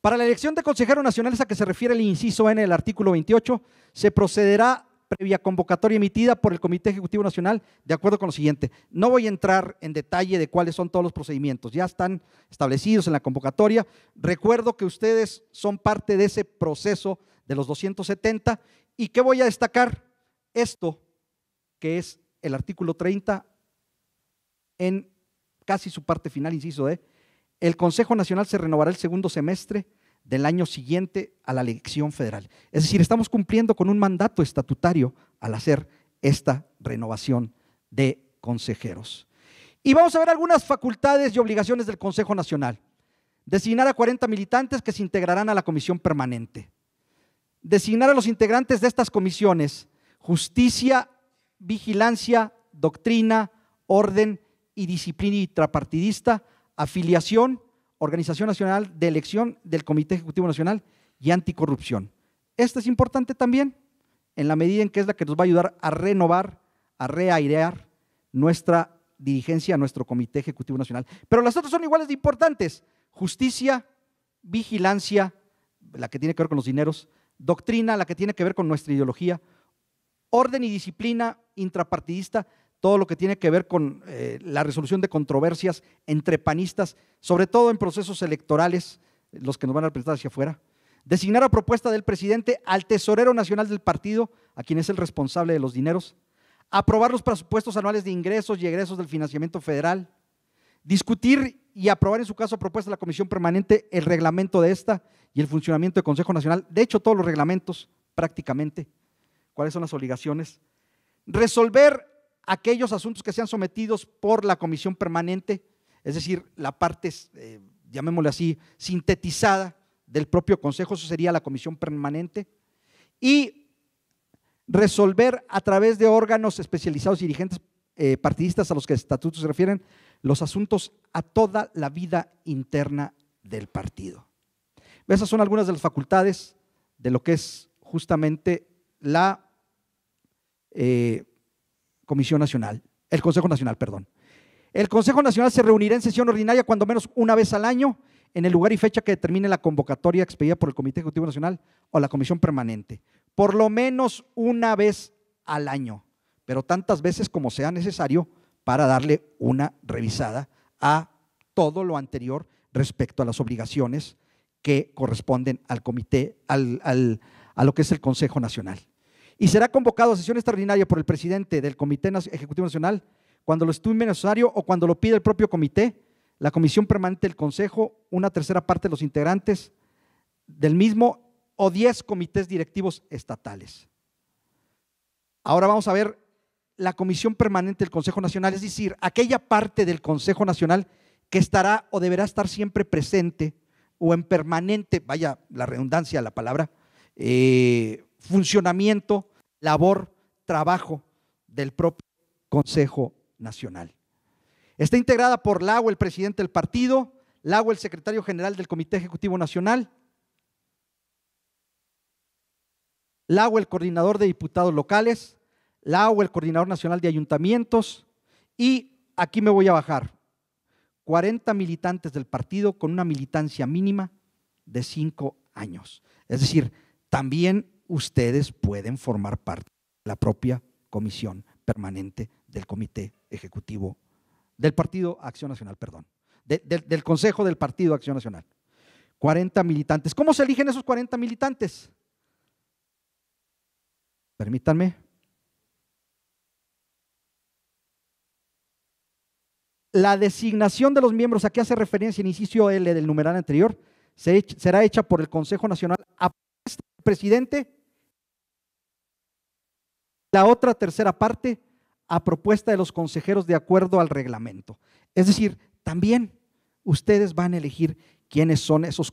Para la elección de consejero nacional a que se refiere el inciso N del artículo 28, se procederá previa convocatoria emitida por el Comité Ejecutivo Nacional de acuerdo con lo siguiente. No voy a entrar en detalle de cuáles son todos los procedimientos, ya están establecidos en la convocatoria. Recuerdo que ustedes son parte de ese proceso de los 270 y que voy a destacar esto, que es el artículo 30 en casi su parte final, inciso de, ¿eh? el Consejo Nacional se renovará el segundo semestre del año siguiente a la elección federal. Es decir, estamos cumpliendo con un mandato estatutario al hacer esta renovación de consejeros. Y vamos a ver algunas facultades y obligaciones del Consejo Nacional. Designar a 40 militantes que se integrarán a la comisión permanente. Designar a los integrantes de estas comisiones justicia, vigilancia, doctrina, orden y disciplina intrapartidista, afiliación, Organización Nacional de Elección del Comité Ejecutivo Nacional y anticorrupción. Esta es importante también en la medida en que es la que nos va a ayudar a renovar, a reairear nuestra dirigencia, nuestro Comité Ejecutivo Nacional. Pero las otras son iguales de importantes. Justicia, vigilancia, la que tiene que ver con los dineros, doctrina, la que tiene que ver con nuestra ideología, orden y disciplina intrapartidista, todo lo que tiene que ver con eh, la resolución de controversias entre panistas, sobre todo en procesos electorales, los que nos van a representar hacia afuera. Designar a propuesta del presidente al tesorero nacional del partido, a quien es el responsable de los dineros. Aprobar los presupuestos anuales de ingresos y egresos del financiamiento federal. Discutir y aprobar en su caso a propuesta de la Comisión Permanente el reglamento de esta y el funcionamiento del Consejo Nacional. De hecho, todos los reglamentos prácticamente. ¿Cuáles son las obligaciones? Resolver aquellos asuntos que sean sometidos por la comisión permanente, es decir, la parte, eh, llamémosle así, sintetizada del propio Consejo, eso sería la comisión permanente, y resolver a través de órganos especializados y dirigentes eh, partidistas a los que estatutos se refieren, los asuntos a toda la vida interna del partido. Esas son algunas de las facultades de lo que es justamente la eh, Comisión Nacional, el Consejo Nacional, perdón. El Consejo Nacional se reunirá en sesión ordinaria cuando menos una vez al año en el lugar y fecha que determine la convocatoria expedida por el Comité Ejecutivo Nacional o la Comisión Permanente. Por lo menos una vez al año, pero tantas veces como sea necesario para darle una revisada a todo lo anterior respecto a las obligaciones que corresponden al comité, al, al, a lo que es el Consejo Nacional y será convocado a sesión extraordinaria por el presidente del Comité Ejecutivo Nacional cuando lo estime necesario o cuando lo pida el propio comité, la comisión permanente del Consejo, una tercera parte de los integrantes del mismo o 10 comités directivos estatales. Ahora vamos a ver la comisión permanente del Consejo Nacional, es decir, aquella parte del Consejo Nacional que estará o deberá estar siempre presente o en permanente, vaya la redundancia la palabra, eh, funcionamiento, labor, trabajo del propio Consejo Nacional. Está integrada por Lago, el presidente del partido, Lago, el secretario general del Comité Ejecutivo Nacional, Lago, el coordinador de diputados locales, Lago, el coordinador nacional de ayuntamientos, y aquí me voy a bajar, 40 militantes del partido con una militancia mínima de 5 años. Es decir, también ustedes pueden formar parte de la propia comisión permanente del Comité Ejecutivo del Partido Acción Nacional, perdón, del Consejo del Partido Acción Nacional. 40 militantes. ¿Cómo se eligen esos 40 militantes? Permítanme. La designación de los miembros a que hace referencia el inciso L del numeral anterior será hecha por el Consejo Nacional a este presidente la otra tercera parte a propuesta de los consejeros de acuerdo al reglamento. Es decir, también ustedes van a elegir quiénes son esos,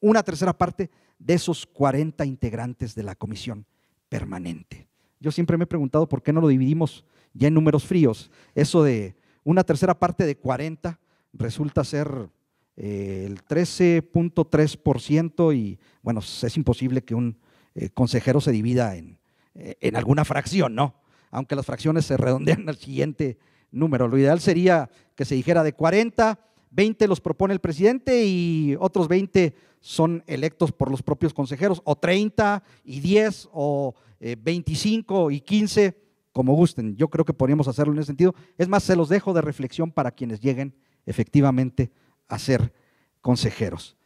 una tercera parte de esos 40 integrantes de la comisión permanente. Yo siempre me he preguntado por qué no lo dividimos ya en números fríos. Eso de una tercera parte de 40 resulta ser eh, el 13.3% y bueno, es imposible que un eh, consejero se divida en, eh, en alguna fracción, ¿no? Aunque las fracciones se redondean al siguiente número. Lo ideal sería que se dijera de 40, 20 los propone el presidente y otros 20 son electos por los propios consejeros, o 30 y 10, o 25 eh, y 15, como gusten. Yo creo que podríamos hacerlo en ese sentido. Es más, se los dejo de reflexión para quienes lleguen efectivamente a ser consejeros.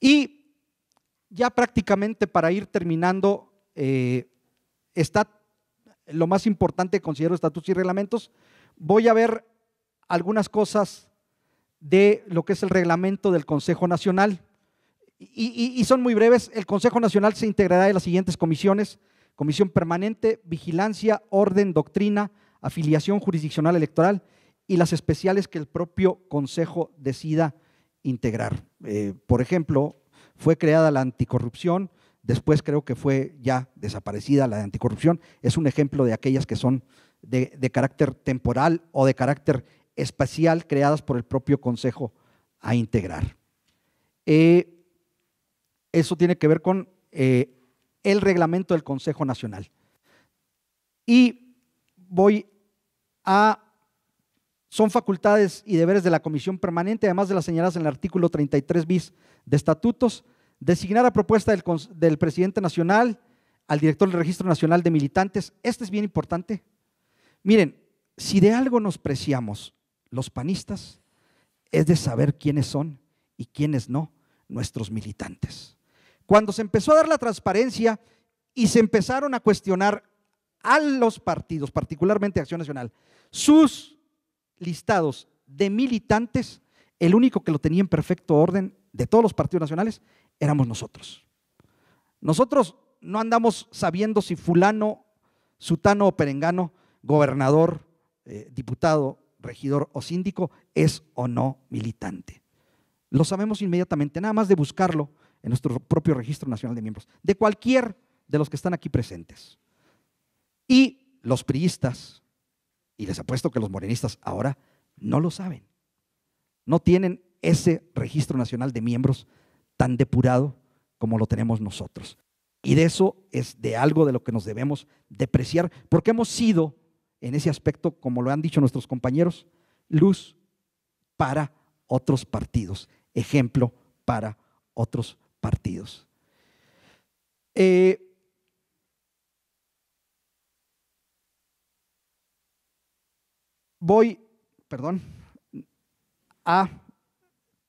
Y ya prácticamente para ir terminando, eh, está lo más importante, considero estatutos y reglamentos. Voy a ver algunas cosas de lo que es el reglamento del Consejo Nacional. Y, son muy breves. El Consejo Nacional se integrará de las siguientes comisiones. Comisión Permanente, Vigilancia, Orden, Doctrina, Afiliación Jurisdiccional Electoral y las especiales que el propio Consejo decida integrar. Eh, por ejemplo, fue creada la anticorrupción, Después creo que fue ya desaparecida la de anticorrupción. Es un ejemplo de aquellas que son de, carácter temporal o de carácter espacial creadas por el propio Consejo a integrar. Eh, eso tiene que ver con eh, el reglamento del Consejo Nacional. Y voy a... Son facultades y deberes de la Comisión Permanente, además de las señaladas en el artículo 33 bis de estatutos, Designar a propuesta del, presidente nacional al director del Registro Nacional de Militantes. Este es bien importante. Miren, si de algo nos preciamos los panistas, es de saber quiénes son y quiénes no nuestros militantes. Cuando se empezó a dar la transparencia y se empezaron a cuestionar a los partidos, particularmente Acción Nacional, sus listados de militantes, el único que lo tenía en perfecto orden de todos los partidos nacionales éramos nosotros. Nosotros no andamos sabiendo si fulano, sutano o perengano, gobernador, eh, diputado, regidor o síndico, es o no militante. Lo sabemos inmediatamente, nada más de buscarlo en nuestro propio registro nacional de miembros, de cualquier de los que están aquí presentes. Y los priistas, y les apuesto que los morenistas ahora no lo saben, no tienen ese registro nacional de miembros tan depurado como lo tenemos nosotros. Y de eso es de algo de lo que nos debemos depreciar, porque hemos sido, en ese aspecto, como lo han dicho nuestros compañeros, luz para otros partidos, ejemplo para otros partidos. Eh, voy, perdón, a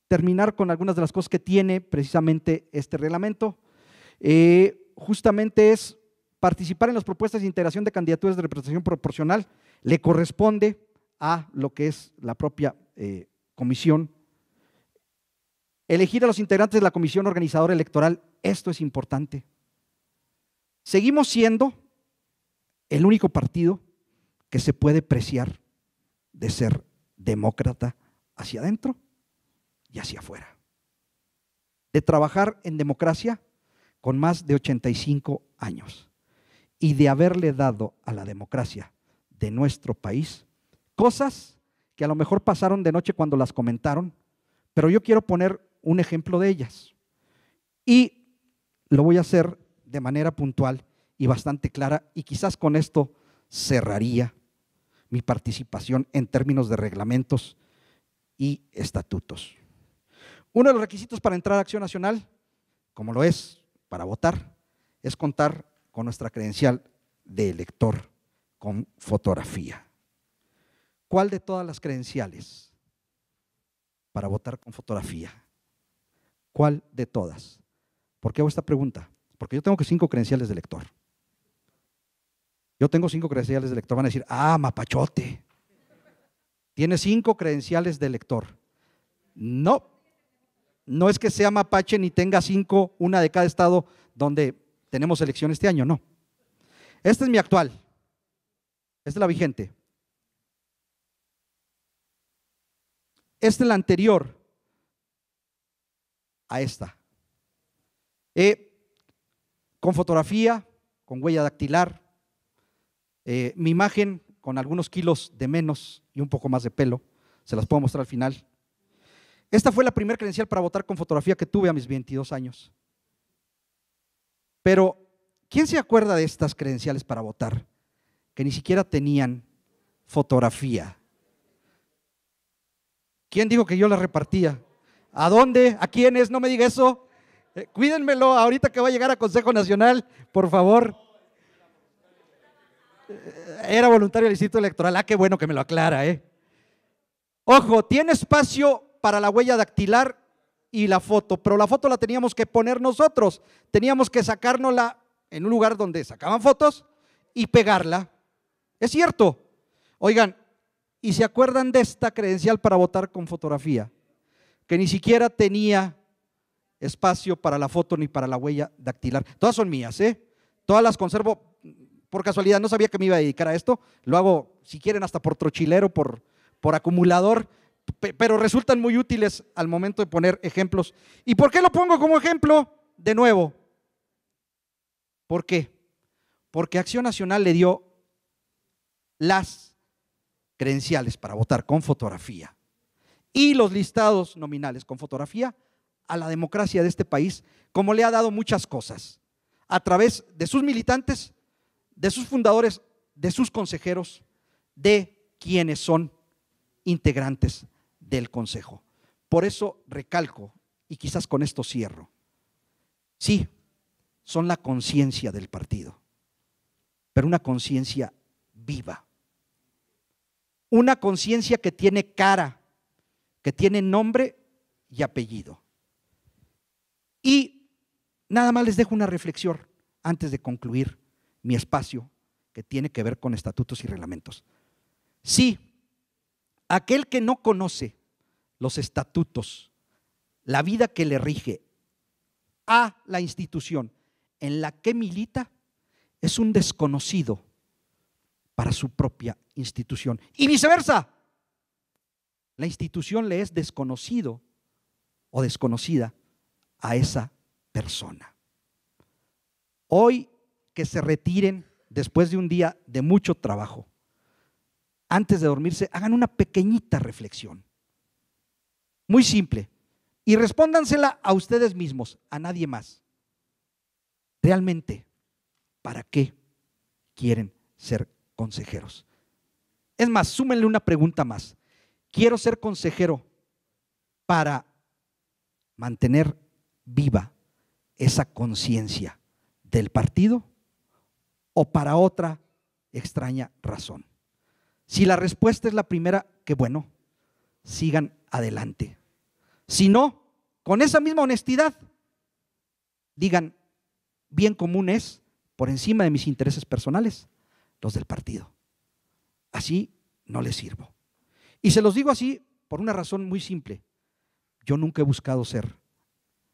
terminar con algunas de las cosas que tiene precisamente este reglamento. Eh, justamente es participar en las propuestas de integración de candidaturas de representación proporcional. Le corresponde a lo que es la propia eh, comisión. Elegir a los integrantes de la comisión organizadora electoral. Esto es importante. Seguimos siendo el único partido que se puede preciar de ser demócrata hacia adentro y hacia afuera. De trabajar en democracia con más de 85 años y de haberle dado a la democracia de nuestro país cosas que a lo mejor pasaron de noche cuando las comentaron, pero yo quiero poner un ejemplo de ellas. Y lo voy a hacer de manera puntual y bastante clara y quizás con esto cerraría mi participación en términos de reglamentos y estatutos. Uno de los requisitos para entrar a Acción Nacional, como lo es para votar, es contar con nuestra credencial de elector con fotografía. ¿Cuál de todas las credenciales para votar con fotografía? ¿Cuál de todas? ¿Por qué hago esta pregunta? Porque yo tengo cinco credenciales de elector. Yo tengo cinco credenciales de elector. Van a decir, ah, mapachote. Tiene cinco credenciales de elector. No, no es que sea mapache ni tenga cinco, una de cada estado donde tenemos elección este año, no. Esta es mi actual. Esta es la vigente. Esta es la anterior a esta. Eh, con fotografía, con huella dactilar, eh, mi imagen con algunos kilos de menos y un poco más de pelo. Se las puedo mostrar al final. Esta fue la primera credencial para votar con fotografía que tuve a mis 22 años. Pero, ¿quién se acuerda de estas credenciales para votar? Que ni siquiera tenían fotografía. ¿Quién dijo que yo las repartía? ¿A dónde? ¿A quiénes? No me diga eso. Eh, cuídenmelo ahorita que va a llegar a Consejo Nacional, por favor. Eh, era voluntario del Instituto Electoral. Ah, qué bueno que me lo aclara, ¿eh? Ojo, tiene espacio para la huella dactilar y la foto, pero la foto la teníamos que poner nosotros, teníamos que sacárnosla en un lugar donde sacaban fotos y pegarla. Es cierto. Oigan, ¿y se acuerdan de esta credencial para votar con fotografía? Que ni siquiera tenía espacio para la foto ni para la huella dactilar. Todas son mías, ¿eh? Todas las conservo por casualidad. No sabía que me iba a dedicar a esto. Lo hago, si quieren, hasta por trochilero, por, por acumulador pero resultan muy útiles al momento de poner ejemplos. ¿Y por qué lo pongo como ejemplo? De nuevo. ¿Por qué? Porque Acción Nacional le dio las credenciales para votar con fotografía y los listados nominales con fotografía a la democracia de este país, como le ha dado muchas cosas, a través de sus militantes, de sus fundadores, de sus consejeros, de quienes son integrantes del consejo. Por eso recalco, y quizás con esto cierro, sí, son la conciencia del partido, pero una conciencia viva, una conciencia que tiene cara, que tiene nombre y apellido. Y nada más les dejo una reflexión antes de concluir mi espacio que tiene que ver con estatutos y reglamentos. Sí, aquel que no conoce los estatutos, la vida que le rige a la institución en la que milita, es un desconocido para su propia institución. Y viceversa, la institución le es desconocido o desconocida a esa persona. Hoy que se retiren después de un día de mucho trabajo, antes de dormirse, hagan una pequeñita reflexión. Muy simple. Y respóndansela a ustedes mismos, a nadie más. Realmente, ¿para qué quieren ser consejeros? Es más, súmenle una pregunta más. Quiero ser consejero para mantener viva esa conciencia del partido o para otra extraña razón. Si la respuesta es la primera, qué bueno, sigan adelante sino con esa misma honestidad digan, bien común es, por encima de mis intereses personales, los del partido. Así no les sirvo. Y se los digo así por una razón muy simple. Yo nunca he buscado ser,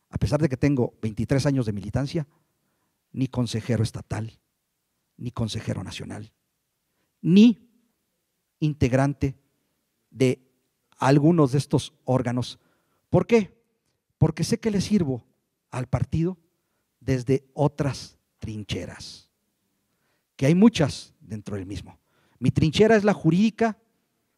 a pesar de que tengo 23 años de militancia, ni consejero estatal, ni consejero nacional, ni integrante de algunos de estos órganos ¿Por qué? Porque sé que le sirvo al partido desde otras trincheras, que hay muchas dentro del mismo. Mi trinchera es la jurídica,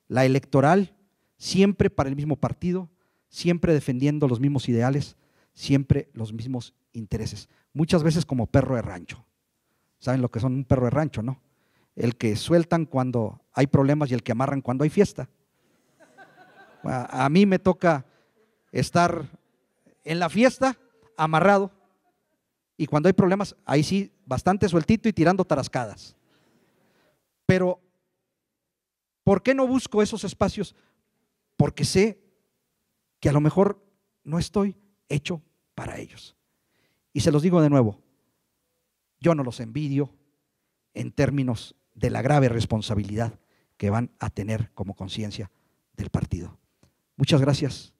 la electoral, siempre para el mismo partido, siempre defendiendo los mismos ideales, siempre los mismos intereses. Muchas veces como perro de rancho. ¿Saben lo que son un perro de rancho, no? El que sueltan cuando hay problemas y el que amarran cuando hay fiesta. A mí me toca estar en la fiesta amarrado y cuando hay problemas, ahí sí, bastante sueltito y tirando tarascadas. Pero, ¿por qué no busco esos espacios? Porque sé que a lo mejor no estoy hecho para ellos. Y se los digo de nuevo, yo no los envidio en términos de la grave responsabilidad que van a tener como conciencia del partido. Muchas gracias.